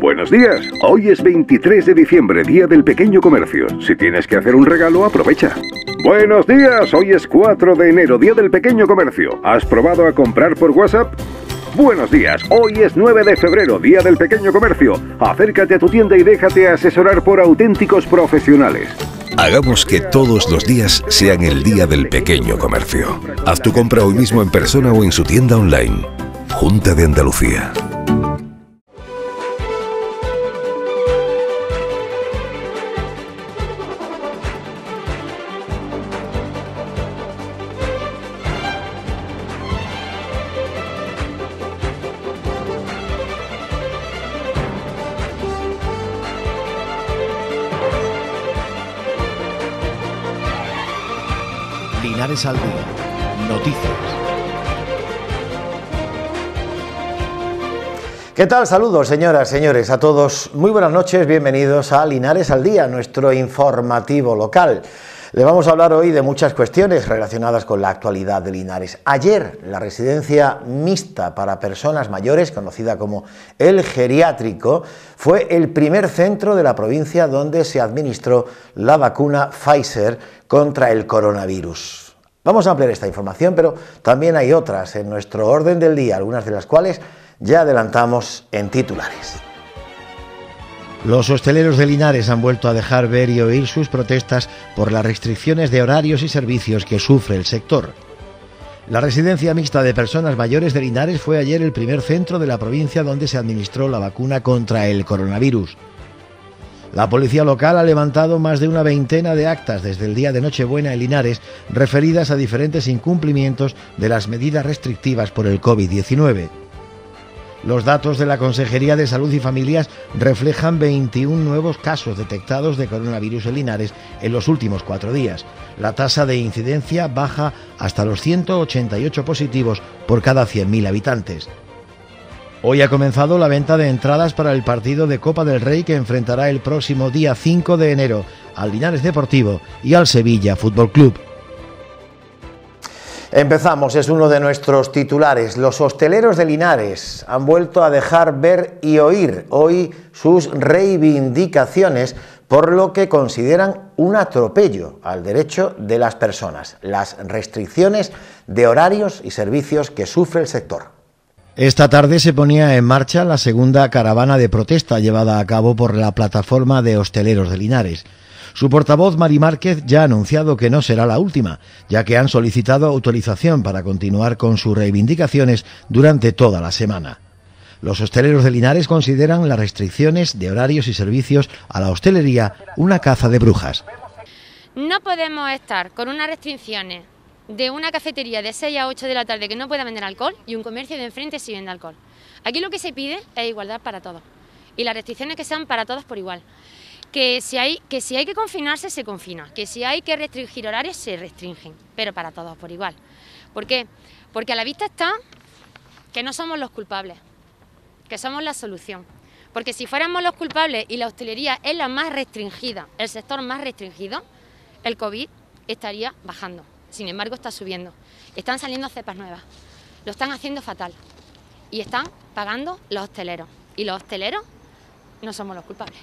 Buenos días. Hoy es 23 de diciembre, Día del Pequeño Comercio. Si tienes que hacer un regalo, aprovecha. Buenos días. Hoy es 4 de enero, Día del Pequeño Comercio. ¿Has probado a comprar por WhatsApp? Buenos días, hoy es 9 de febrero, Día del Pequeño Comercio. Acércate a tu tienda y déjate asesorar por auténticos profesionales. Hagamos que todos los días sean el Día del Pequeño Comercio. Haz tu compra hoy mismo en persona o en su tienda online. Junta de Andalucía. Linares al día. Noticias. ¿Qué tal? Saludos, señoras, señores, a todos. Muy buenas noches, bienvenidos a Linares al Día, nuestro informativo local. Le vamos a hablar hoy de muchas cuestiones relacionadas con la actualidad de Linares. Ayer, la residencia mixta para personas mayores, conocida como el geriátrico, fue el primer centro de la provincia donde se administró la vacuna Pfizer contra el coronavirus. Vamos a ampliar esta información, pero también hay otras en nuestro orden del día, algunas de las cuales ya adelantamos en titulares. Los hosteleros de Linares han vuelto a dejar ver y oír sus protestas por las restricciones de horarios y servicios que sufre el sector. La residencia mixta de personas mayores de Linares fue ayer el primer centro de la provincia donde se administró la vacuna contra el coronavirus. La policía local ha levantado más de una veintena de actas desde el día de Nochebuena en Linares referidas a diferentes incumplimientos de las medidas restrictivas por el COVID-19. Los datos de la Consejería de Salud y Familias reflejan 21 nuevos casos detectados de coronavirus en Linares en los últimos cuatro días. La tasa de incidencia baja hasta los 188 positivos por cada 100.000 habitantes. Hoy ha comenzado la venta de entradas para el partido de Copa del Rey que enfrentará el próximo día 5 de enero al Linares Deportivo y al Sevilla Fútbol Club. Empezamos, es uno de nuestros titulares. Los hosteleros de Linares han vuelto a dejar ver y oír hoy sus reivindicaciones por lo que consideran un atropello al derecho de las personas, las restricciones de horarios y servicios que sufre el sector. Esta tarde se ponía en marcha la segunda caravana de protesta llevada a cabo por la plataforma de hosteleros de Linares. Su portavoz, Mari Márquez, ya ha anunciado que no será la última, ya que han solicitado autorización para continuar con sus reivindicaciones durante toda la semana. Los hosteleros de Linares consideran las restricciones de horarios y servicios a la hostelería una caza de brujas. No podemos estar con unas restricciones de una cafetería de 6 a 8 de la tarde que no pueda vender alcohol y un comercio de enfrente si vende alcohol. Aquí lo que se pide es igualdad para todos y las restricciones que sean para todos por igual. Que si, hay, que si hay que confinarse, se confina. Que si hay que restringir horarios, se restringen. Pero para todos por igual. ¿Por qué? Porque a la vista está que no somos los culpables, que somos la solución. Porque si fuéramos los culpables y la hostelería es la más restringida, el sector más restringido, el COVID estaría bajando sin embargo está subiendo. Están saliendo cepas nuevas, lo están haciendo fatal y están pagando los hosteleros. Y los hosteleros no somos los culpables.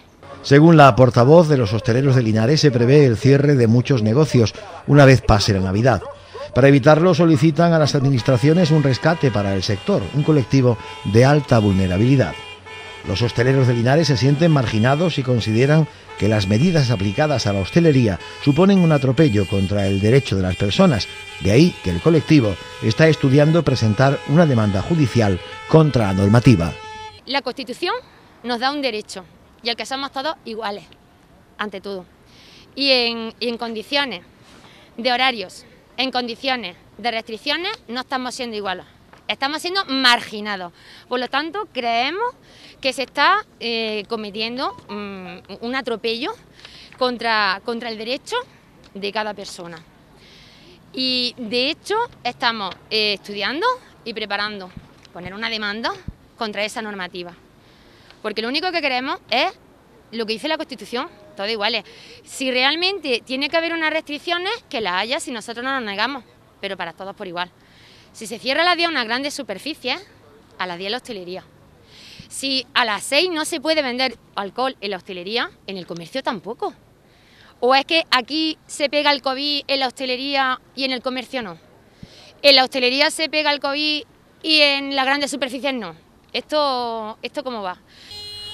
Según la portavoz de los hosteleros de Linares, se prevé el cierre de muchos negocios una vez pase la Navidad. Para evitarlo solicitan a las administraciones un rescate para el sector, un colectivo de alta vulnerabilidad. Los hosteleros de Linares se sienten marginados y consideran que las medidas aplicadas a la hostelería suponen un atropello contra el derecho de las personas. De ahí que el colectivo está estudiando presentar una demanda judicial contra la normativa. La Constitución nos da un derecho y al que somos todos iguales, ante todo. y en condiciones de horarios, en condiciones de restricciones, no estamos siendo iguales estamos siendo marginados. Por lo tanto, creemos que se está eh, cometiendo mm, un atropello contra, contra el derecho de cada persona. Y de hecho estamos eh, estudiando y preparando poner una demanda contra esa normativa. Porque lo único que queremos es lo que dice la Constitución, todo igual. Si realmente tiene que haber unas restricciones, que las haya si nosotros no nos negamos, pero para todos por igual. Si se cierra a las 10 una grande superficie, a las 10 la hostelería. Si a las 6 no se puede vender alcohol en la hostelería, en el comercio tampoco. ¿O es que aquí se pega el COVID en la hostelería y en el comercio no? En la hostelería se pega el COVID y en las grandes superficies no. ¿Esto, esto cómo va?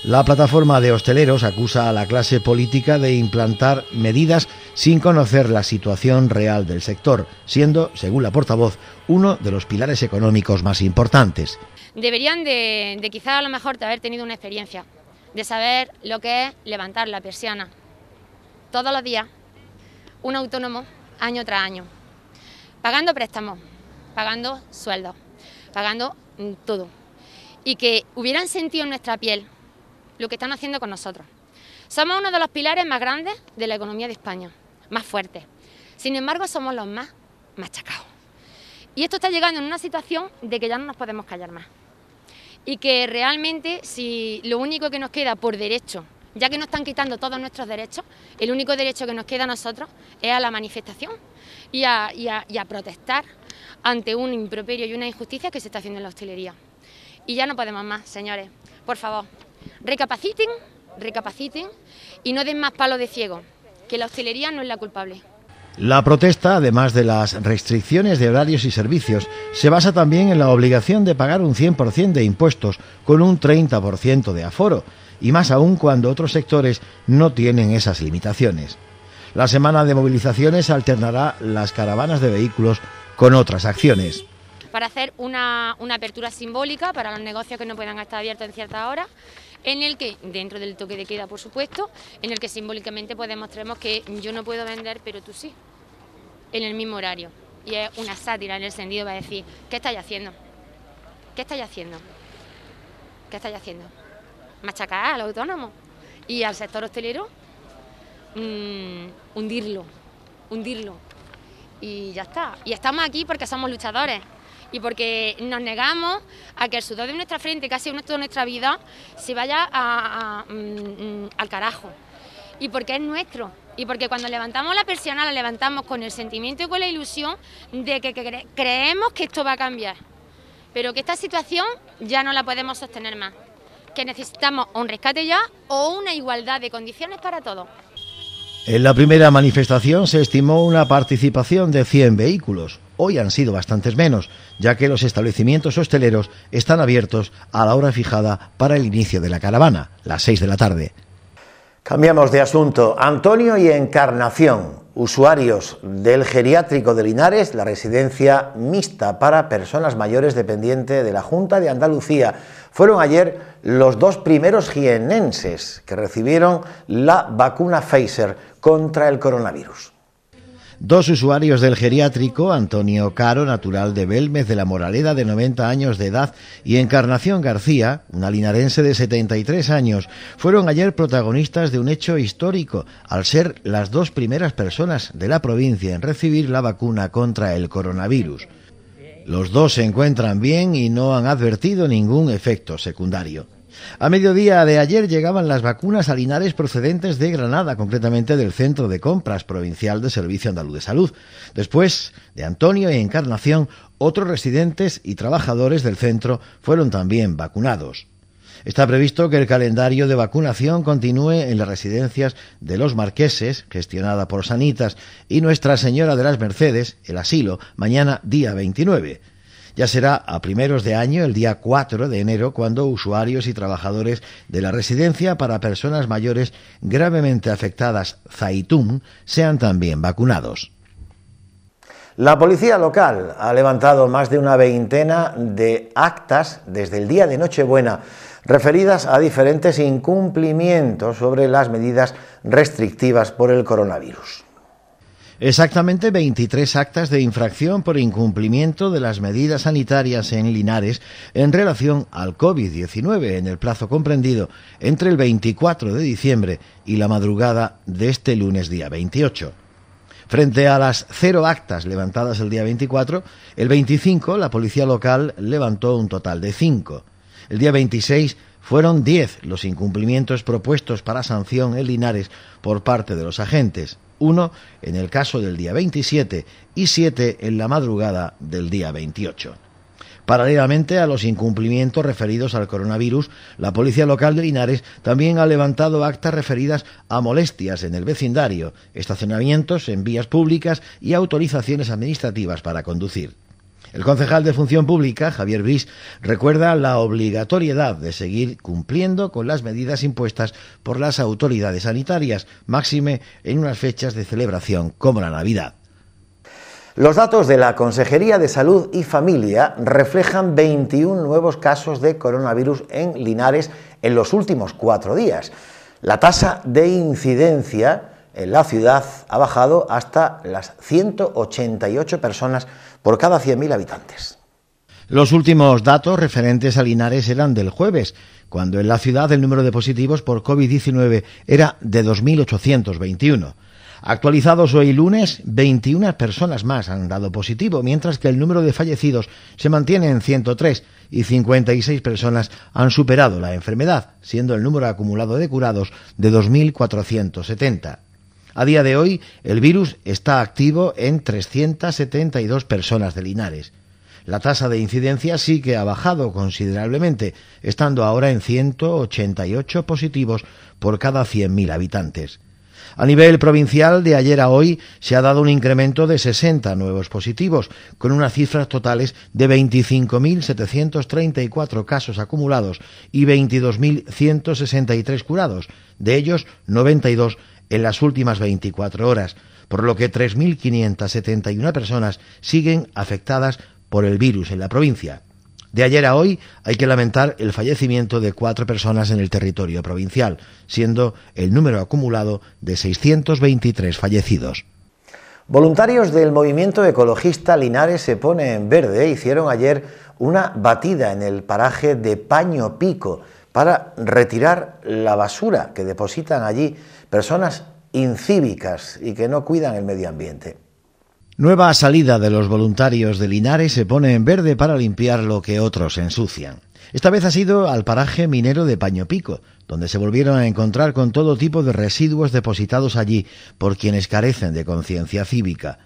La plataforma de hosteleros acusa a la clase política de implantar medidas sin conocer la situación real del sector, siendo, según la portavoz, uno de los pilares económicos más importantes. Deberían de, quizá a lo mejor de haber tenido una experiencia, de saber lo que es levantar la persiana todos los días, un autónomo, año tras año, pagando préstamos, pagando sueldos, pagando mm, todo. Y que hubieran sentido en nuestra piel lo que están haciendo con nosotros. Somos uno de los pilares más grandes de la economía de España, más fuertes. Sin embargo, somos los más machacados. Y esto está llegando en una situación de que ya no nos podemos callar más. Y que realmente, si lo único que nos queda por derecho, ya que nos están quitando todos nuestros derechos, el único derecho que nos queda a nosotros es a la manifestación y a, y a protestar ante un improperio y una injusticia que se está haciendo en la hostelería. Y ya no podemos más, señores. Por favor, recapaciten, recapaciten y no den más palo de ciego, que la hostelería no es la culpable. La protesta, además de las restricciones de horarios y servicios, se basa también en la obligación de pagar un 100% de impuestos con un 30% de aforo, y más aún cuando otros sectores no tienen esas limitaciones. La semana de movilizaciones alternará las caravanas de vehículos con otras acciones. Para hacer una, una apertura simbólica para los negocios que no puedan estar abiertos en cierta hora en el que, dentro del toque de queda por supuesto, en el que simbólicamente pues demostremos que yo no puedo vender pero tú sí, en el mismo horario. Y es una sátira en el sentido va decir, ¿qué estáis haciendo? ¿Qué estáis haciendo? ¿Qué estáis haciendo? ¿Machacar al autónomo? ¿Y al sector hostelero? Mm, hundirlo, hundirlo. Y ya está. Y estamos aquí porque somos luchadores y porque nos negamos a que el sudor de nuestra frente, casi toda nuestra vida, se vaya a, mm, al carajo. Y porque es nuestro. Y porque cuando levantamos la persiana la levantamos con el sentimiento y con la ilusión de que, que creemos que esto va a cambiar. Pero que esta situación ya no la podemos sostener más. Que necesitamos un rescate ya o una igualdad de condiciones para todos. En la primera manifestación se estimó una participación de 100 vehículos. Hoy han sido bastantes menos, ya que los establecimientos hosteleros están abiertos a la hora fijada para el inicio de la caravana, las 6 de la tarde. Cambiamos de asunto. Antonio y Encarnación, usuarios del geriátrico de Linares, la residencia mixta para personas mayores dependiente de la Junta de Andalucía. Fueron ayer los dos primeros jienenses que recibieron la vacuna Pfizer contra el coronavirus. Dos usuarios del geriátrico, Antonio Caro, natural de Belmez de la Moraleda, de 90 años de edad, y Encarnación García, una linarense de 73 años, fueron ayer protagonistas de un hecho histórico, al ser las dos primeras personas de la provincia en recibir la vacuna contra el coronavirus. Los dos se encuentran bien y no han advertido ningún efecto secundario. A mediodía de ayer llegaban las vacunas a procedentes de Granada, concretamente del Centro de Compras Provincial de Servicio Andaluz de Salud. Después de Antonio y Encarnación, otros residentes y trabajadores del centro fueron también vacunados. Está previsto que el calendario de vacunación continúe en las residencias de los marqueses, gestionada por Sanitas, y Nuestra Señora de las Mercedes, el asilo, mañana día 29. Ya será a primeros de año, el día 4 de enero, cuando usuarios y trabajadores de la residencia para personas mayores gravemente afectadas Zaitún sean también vacunados. La policía local ha levantado más de una veintena de actas desde el día de Nochebuena referidas a diferentes incumplimientos sobre las medidas restrictivas por el coronavirus. Exactamente 23 actas de infracción por incumplimiento de las medidas sanitarias en Linares en relación al COVID-19 en el plazo comprendido entre el 24 de diciembre y la madrugada de este lunes día 28. Frente a las cero actas levantadas el día 24, el 25 la policía local levantó un total de cinco. El día 26 fueron 10 los incumplimientos propuestos para sanción en Linares por parte de los agentes. 1 en el caso del día 27 y 7 en la madrugada del día 28. Paralelamente a los incumplimientos referidos al coronavirus, la Policía Local de Linares también ha levantado actas referidas a molestias en el vecindario, estacionamientos en vías públicas y autorizaciones administrativas para conducir. El concejal de Función Pública, Javier Bris, recuerda la obligatoriedad de seguir cumpliendo con las medidas impuestas por las autoridades sanitarias, máxime en unas fechas de celebración como la Navidad. Los datos de la Consejería de Salud y Familia reflejan 21 nuevos casos de coronavirus en Linares en los últimos cuatro días. La tasa de incidencia la ciudad ha bajado hasta las 188 personas por cada 100.000 habitantes. Los últimos datos referentes a Linares eran del jueves, cuando en la ciudad el número de positivos por COVID-19 era de 2.821. Actualizados hoy lunes, 21 personas más han dado positivo, mientras que el número de fallecidos se mantiene en 103 y 56 personas han superado la enfermedad, siendo el número acumulado de curados de 2.470. A día de hoy, el virus está activo en 372 personas de Linares. La tasa de incidencia sí que ha bajado considerablemente, estando ahora en 188 positivos por cada 100.000 habitantes. A nivel provincial, de ayer a hoy se ha dado un incremento de 60 nuevos positivos, con unas cifras totales de 25.734 casos acumulados y 22.163 curados, de ellos 92 en las últimas 24 horas, por lo que 3.571 personas siguen afectadas por el virus en la provincia. De ayer a hoy hay que lamentar el fallecimiento de cuatro personas en el territorio provincial, siendo el número acumulado de 623 fallecidos. Voluntarios del movimiento ecologista Linares se pone en verde hicieron ayer una batida en el paraje de Paño Pico para retirar la basura que depositan allí personas incívicas y que no cuidan el medio ambiente. Nueva salida de los voluntarios de Linares se pone en verde para limpiar lo que otros ensucian. Esta vez ha sido al paraje minero de Paño Pico, donde se volvieron a encontrar con todo tipo de residuos depositados allí por quienes carecen de conciencia cívica.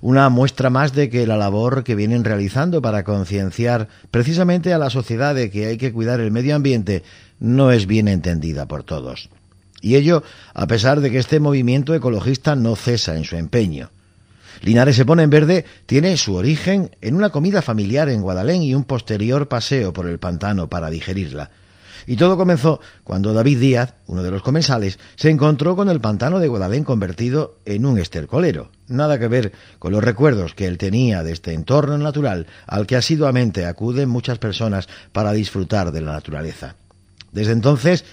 Una muestra más de que la labor que vienen realizando para concienciar precisamente a la sociedad de que hay que cuidar el medio ambiente no es bien entendida por todos. Y ello a pesar de que este movimiento ecologista no cesa en su empeño. Linares se pone en verde tiene su origen en una comida familiar en Guadalén y un posterior paseo por el pantano para digerirla. Y todo comenzó cuando David Díaz, uno de los comensales, se encontró con el pantano de Guadalén convertido en un estercolero. Nada que ver con los recuerdos que él tenía de este entorno natural al que asiduamente acuden muchas personas para disfrutar de la naturaleza. Desde entonces,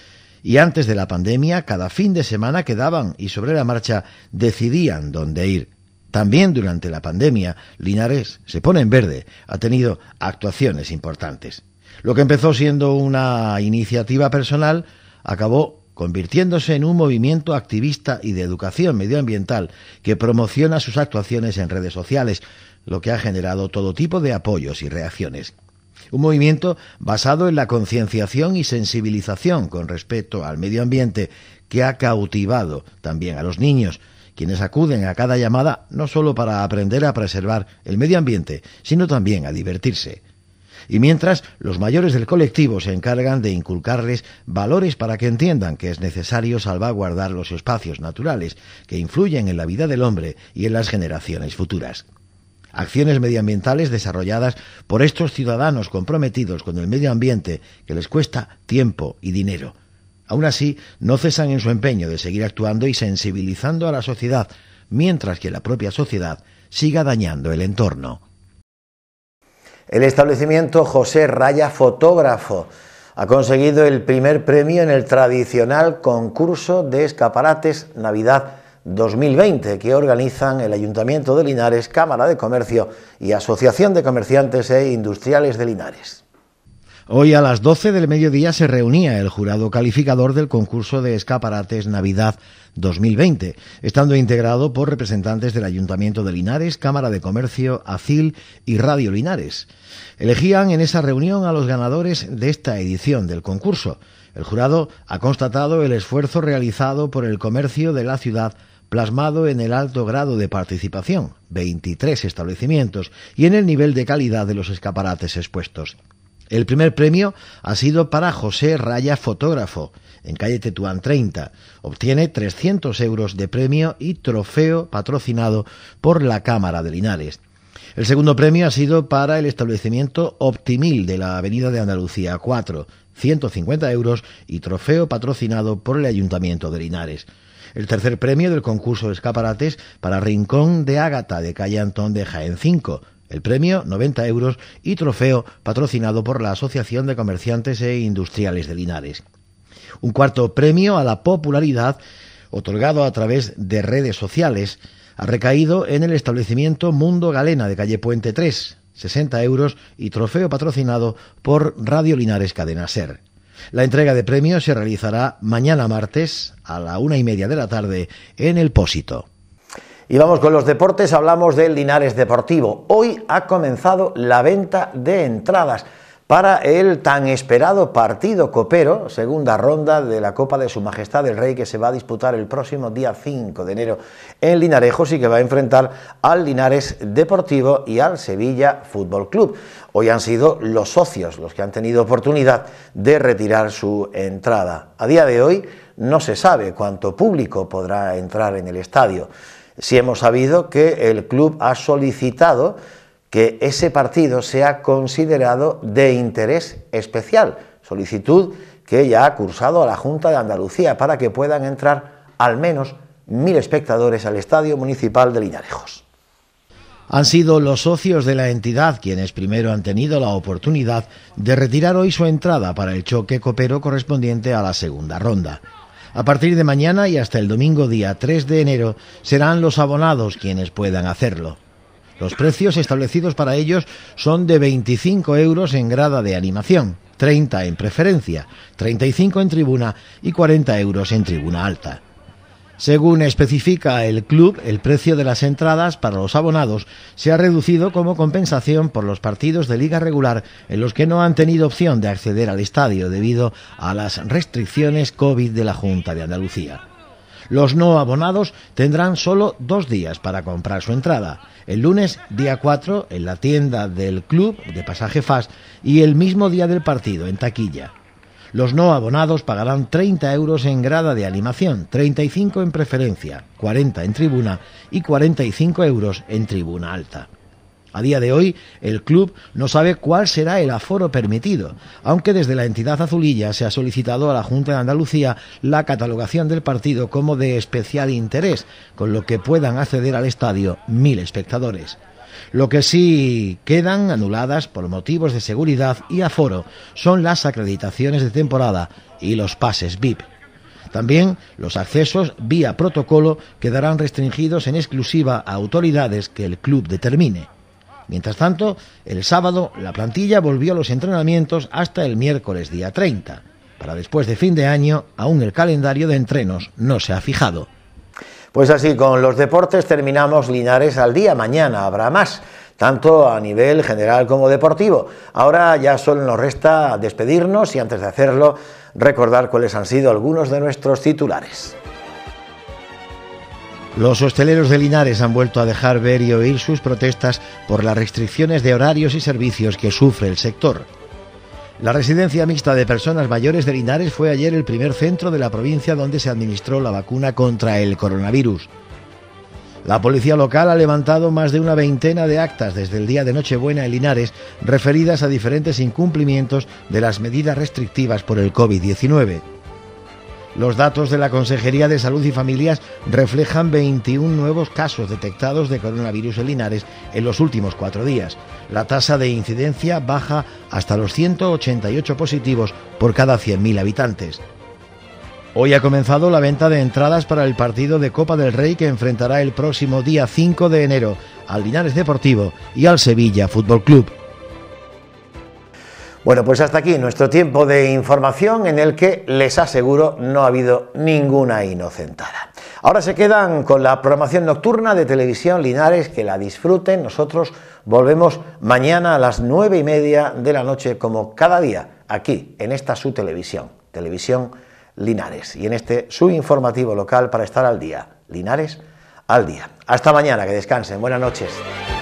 y antes de la pandemia, cada fin de semana quedaban y sobre la marcha decidían dónde ir. También durante la pandemia, Linares se pone en verde, ha tenido actuaciones importantes. Lo que empezó siendo una iniciativa personal acabó convirtiéndose en un movimiento activista y de educación medioambiental que promociona sus actuaciones en redes sociales, lo que ha generado todo tipo de apoyos y reacciones. Un movimiento basado en la concienciación y sensibilización con respecto al medio ambiente que ha cautivado también a los niños, quienes acuden a cada llamada no solo para aprender a preservar el medio ambiente, sino también a divertirse y mientras los mayores del colectivo se encargan de inculcarles valores para que entiendan que es necesario salvaguardar los espacios naturales que influyen en la vida del hombre y en las generaciones futuras acciones medioambientales desarrolladas por estos ciudadanos comprometidos con el medio ambiente que les cuesta tiempo y dinero. Aún así, no cesan en su empeño de seguir actuando y sensibilizando a la sociedad, mientras que la propia sociedad siga dañando el entorno. El establecimiento José Raya Fotógrafo ha conseguido el primer premio en el tradicional concurso de escaparates Navidad 2020 que organizan el Ayuntamiento de Linares, Cámara de Comercio y Asociación de Comerciantes e Industriales de Linares. Hoy a las 12 del mediodía se reunía el jurado calificador del concurso de escaparates Navidad 2020, estando integrado por representantes del Ayuntamiento de Linares, Cámara de Comercio, ACIL y Radio Linares. Elegían en esa reunión a los ganadores de esta edición del concurso. El jurado ha constatado el esfuerzo realizado por el comercio de la ciudad plasmado en el alto grado de participación, 23 establecimientos, y en el nivel de calidad de los escaparates expuestos. El primer premio ha sido para José Raya Fotógrafo, en calle Tetuán 30. Obtiene 300 euros de premio y trofeo patrocinado por la Cámara de Linares. El segundo premio ha sido para el establecimiento Optimil de la Avenida de Andalucía 4, 150 euros y trofeo patrocinado por el Ayuntamiento de Linares. El tercer premio del concurso de escaparates para Rincón de Ágata de calle Antón de Jaén 5, el premio, 90 euros, y trofeo patrocinado por la Asociación de Comerciantes e Industriales de Linares. Un cuarto premio a la popularidad, otorgado a través de redes sociales, ha recaído en el establecimiento Mundo Galena de calle Puente 3, 60 euros y trofeo patrocinado por Radio Linares Cadena Ser. La entrega de premios se realizará mañana martes a la una y media de la tarde en el Pósito. Y vamos con los deportes, hablamos del Linares Deportivo. Hoy ha comenzado la venta de entradas para el tan esperado partido copero, segunda ronda de la Copa de Su Majestad el Rey que se va a disputar el próximo día 5 de enero en Linarejos y que va a enfrentar al Linares Deportivo y al Sevilla Fútbol Club. Hoy han sido los socios los que han tenido oportunidad de retirar su entrada. A día de hoy no se sabe cuánto público podrá entrar en el estadio. ...si hemos sabido que el club ha solicitado que ese partido sea considerado de interés especial, solicitud que ya ha cursado a la Junta de Andalucía para que puedan entrar al menos mil espectadores al Estadio Municipal de Linarejos. Han sido los socios de la entidad quienes primero han tenido la oportunidad de retirar hoy su entrada para el choque copero correspondiente a la segunda ronda. A partir de mañana y hasta el domingo día 3 de enero serán los abonados quienes puedan hacerlo. Los precios establecidos para ellos son de 25 euros en grada de animación, 30 en preferencia, 35 en tribuna y 40 euros en tribuna alta. Según especifica el club, el precio de las entradas para los abonados se ha reducido como compensación por los partidos de liga regular en los que no han tenido opción de acceder al estadio debido a las restricciones COVID de la Junta de Andalucía. Los no abonados tendrán solo dos días para comprar su entrada. El lunes, día 4, en la tienda del club de pasaje FAS y el mismo día del partido, en taquilla. Los no abonados pagarán 30 euros en grada de animación, 35 en preferencia, 40 en tribuna y 45 euros en tribuna alta. A día de hoy, el club no sabe cuál será el aforo permitido, aunque desde la entidad azulilla se ha solicitado a la Junta de Andalucía la catalogación del partido como de especial interés, con lo que puedan acceder al estadio mil espectadores. Lo que sí quedan anuladas por motivos de seguridad y aforo son las acreditaciones de temporada y los pases VIP. También los accesos vía protocolo quedarán restringidos en exclusiva a autoridades que el club determine. Mientras tanto, el sábado la plantilla volvió a los entrenamientos hasta el miércoles día 30. Para después de fin de año, aún el calendario de entrenos no se ha fijado. Pues así, con los deportes terminamos Linares al día. Mañana habrá más, tanto a nivel general como deportivo. Ahora ya solo nos resta despedirnos y antes de hacerlo, recordar cuáles han sido algunos de nuestros titulares. Los hosteleros de Linares han vuelto a dejar ver y oír sus protestas por las restricciones de horarios y servicios que sufre el sector. La residencia mixta de personas mayores de Linares fue ayer el primer centro de la provincia donde se administró la vacuna contra el coronavirus. La policía local ha levantado más de una veintena de actas desde el día de Nochebuena en Linares referidas a diferentes incumplimientos de las medidas restrictivas por el COVID-19. Los datos de la Consejería de Salud y Familias reflejan 21 nuevos casos detectados de coronavirus en Linares en los últimos cuatro días. La tasa de incidencia baja hasta los 188 positivos por cada 100.000 habitantes. Hoy ha comenzado la venta de entradas para el partido de Copa del Rey que enfrentará el próximo día 5 de enero al Linares Deportivo y al Sevilla Fútbol Club. Bueno, pues hasta aquí nuestro tiempo de información en el que les aseguro no ha habido ninguna inocentada. Ahora se quedan con la programación nocturna de Televisión Linares, que la disfruten. Nosotros volvemos mañana a las nueve y media de la noche, como cada día, aquí, en esta su televisión, Televisión Linares, y en este su informativo local para estar al día, Linares al día. Hasta mañana, que descansen, buenas noches.